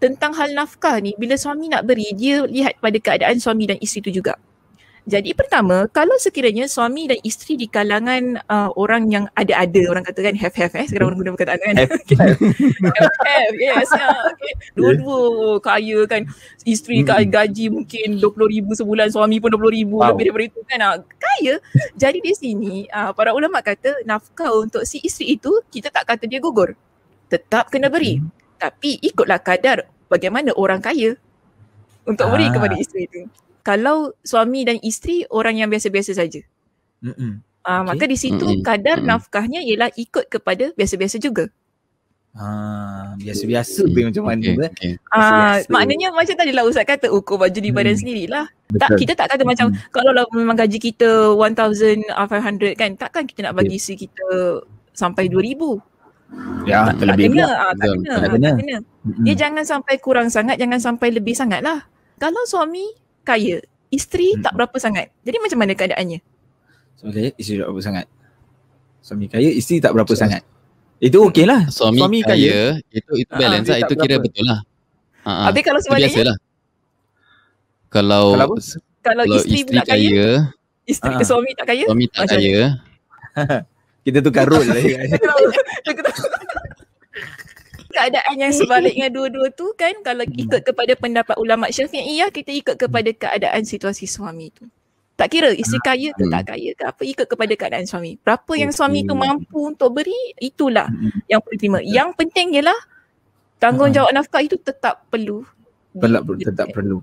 tentang hal nafkah ni bila suami nak beri dia lihat pada keadaan suami dan isteri tu juga. Jadi pertama, kalau sekiranya suami dan isteri di kalangan uh, orang yang ada-ada, orang kata kan have have eh, sekarang orang guna perkataan kan. Have have. yes. Ya, okay. Dua-dua kaya kan. Isteri kaya gaji mungkin 20,000 sebulan, suami pun 20,000 wow. lebih daripada itu kan. Ha, kaya. Jadi di sini uh, para ulama kata nafkah untuk si isteri itu kita tak kata dia gugur. Tetap kena beri. Hmm tapi ikutlah kadar bagaimana orang kaya untuk beri ah. kepada isteri itu. Kalau suami dan isteri orang yang biasa-biasa saja. Uh, ah, okay. maka di situ Mm-mm. kadar Mm-mm. nafkahnya ialah ikut kepada biasa-biasa juga. Ah, biasa-biasa okay. macam mana okay. Eh? okay. Ah, maknanya macam tadi lah Ustaz kata ukur baju di badan hmm. sendirilah. Betul. Tak kita tak kata macam hmm. kalau lah memang gaji kita 1500 kan takkan kita nak bagi yeah. isteri kita sampai 2000. Hmm. Ya, tak, lebih kena, ah, tak, ah, kena, tak, kena. Tak kena. Mm-hmm. Dia jangan sampai kurang sangat, jangan sampai lebih sangat lah. Kalau suami kaya, isteri mm-hmm. tak berapa sangat. Jadi macam mana keadaannya? Suami kaya, isteri tak berapa sangat. Suami kaya, isteri tak berapa suami. sangat. Itu okey lah. Suami, suami kaya, kaya, itu itu ah, balance lah. Itu kira berapa. betul lah. ha Habis kalau sebaliknya? Biasalah. Kalau, kalau, kalau, kalau isteri, isteri kaya, kaya, isteri ke suami tak kaya? Suami tak kaya. kita tukar role lah. Ya. keadaan yang sebaliknya dua-dua tu kan kalau hmm. ikut kepada pendapat ulama syafi'i iya kita ikut kepada keadaan situasi suami tu tak kira isteri ah, kaya ke tak hmm. kaya ke apa ikut kepada keadaan suami berapa yang suami tu mampu untuk beri itulah hmm, yang penting yang penting ialah tanggungjawab ah. nafkah itu tetap perlu tetap perlu